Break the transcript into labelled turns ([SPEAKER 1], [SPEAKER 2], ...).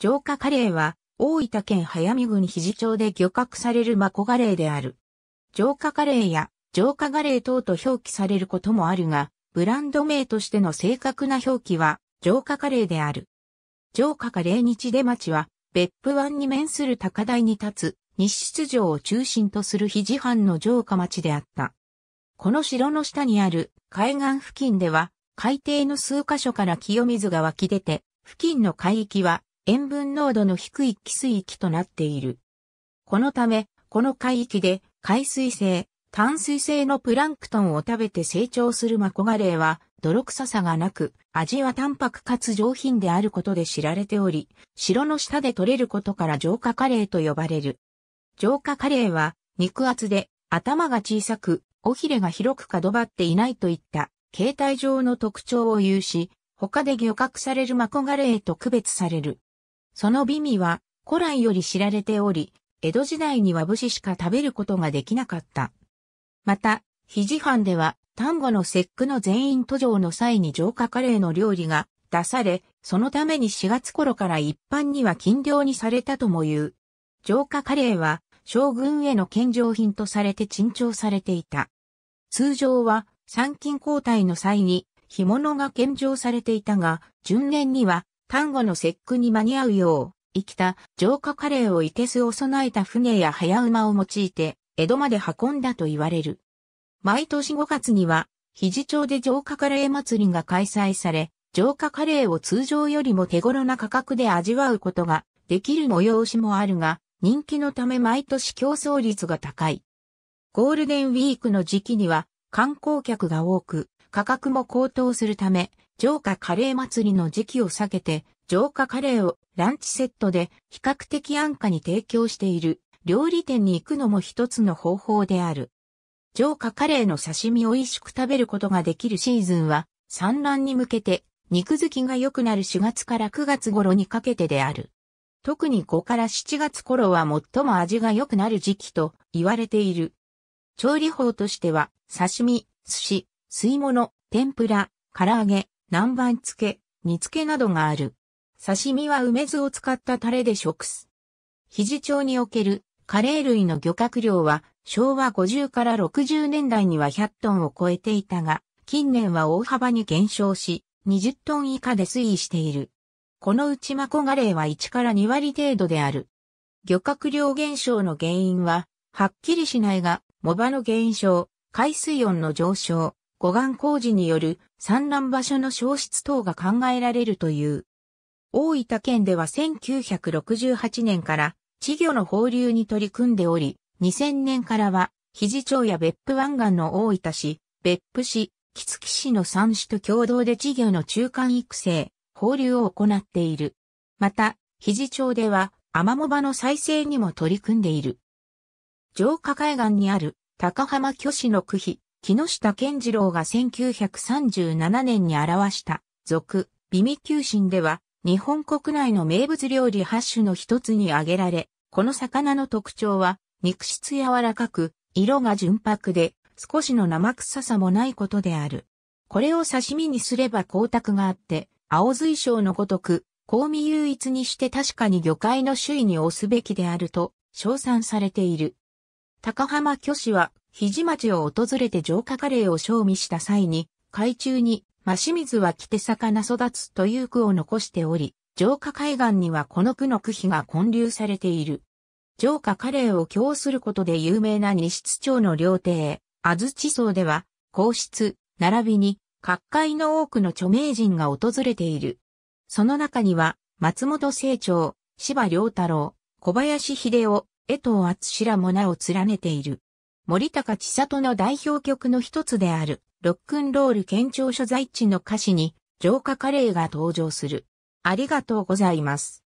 [SPEAKER 1] 浄化カレーは、大分県早見郡肘町で漁獲されるマコガレーである。浄化カレーや浄化ガレー等と表記されることもあるが、ブランド名としての正確な表記は浄化カレーである。浄化カレー日出町は、別府湾に面する高台に立つ、西出城を中心とする肘藩の浄化町であった。この城の下にある海岸付近では、海底の数箇所から清水が湧き出て、付近の海域は塩分濃度の低い汽水域となっている。このため、この海域で海水性、淡水性のプランクトンを食べて成長するマコガレイは泥臭さがなく、味は淡白かつ上品であることで知られており、城の下で取れることから浄化カレイと呼ばれる。浄化カレイは肉厚で頭が小さく、尾ひれが広く角ばっていないといった形態上の特徴を有し、他で漁獲されるマコガレイと区別される。その美味は古来より知られており、江戸時代には武士しか食べることができなかった。また、肘藩では、丹後の節句の全員途上の際に浄化カレーの料理が出され、そのために4月頃から一般には禁漁にされたとも言う。浄化カレーは、将軍への献上品とされて珍重されていた。通常は、参勤交代の際に、干物が献上されていたが、順年には、端午の節句に間に合うよう、生きた浄化カレーを生けすを備えた船や早馬を用いて、江戸まで運んだと言われる。毎年5月には、肘町で浄化カレー祭りが開催され、浄化カレーを通常よりも手頃な価格で味わうことができる催しもあるが、人気のため毎年競争率が高い。ゴールデンウィークの時期には観光客が多く、価格も高騰するため、浄化カレー祭りの時期を避けて、浄化カレーをランチセットで比較的安価に提供している料理店に行くのも一つの方法である。浄化カレーの刺身を美味しく食べることができるシーズンは産卵に向けて肉付きが良くなる4月から9月頃にかけてである。特に5から7月頃は最も味が良くなる時期と言われている。調理法としては刺身、寿司、吸い物、天ぷら、唐揚げ、南蛮漬け、煮付けなどがある。刺身は梅酢を使ったタレで食す。肘町におけるカレー類の漁獲量は昭和50から60年代には100トンを超えていたが、近年は大幅に減少し、20トン以下で推移している。このうちマコガレーは1から2割程度である。漁獲量減少の原因は、はっきりしないが、藻場の減少、海水温の上昇、護岸工事による産卵場所の消失等が考えられるという。大分県では1968年から稚魚の放流に取り組んでおり、2000年からは、肘町や別府湾岸の大分市、別府市、木月市の三市と共同で稚魚の中間育成、放流を行っている。また、肘町では、アマモ場の再生にも取り組んでいる。城下海岸にある高浜巨市の区碑、木下健次郎が1937年に表した、俗、美味求心では、日本国内の名物料理8種の一つに挙げられ、この魚の特徴は、肉質柔らかく、色が純白で、少しの生臭さもないことである。これを刺身にすれば光沢があって、青水晶のごとく、香味唯一にして確かに魚介の首位に押すべきであると、称賛されている。高浜虚子は、肘町を訪れて浄化カレーを賞味した際に、海中に、真清水は来て魚育つという句を残しており、浄化海岸にはこの句の句碑が混流されている。浄化カレーを供することで有名な西津町の料亭、安土荘では、皇室、並びに、各界の多くの著名人が訪れている。その中には、松本清張、芝良太郎、小林秀夫、江藤厚志らも名を連ねている。森高千里の代表曲の一つである、ロックンロール県庁所在地の歌詞に、浄化カレーが登場する。ありがとうございます。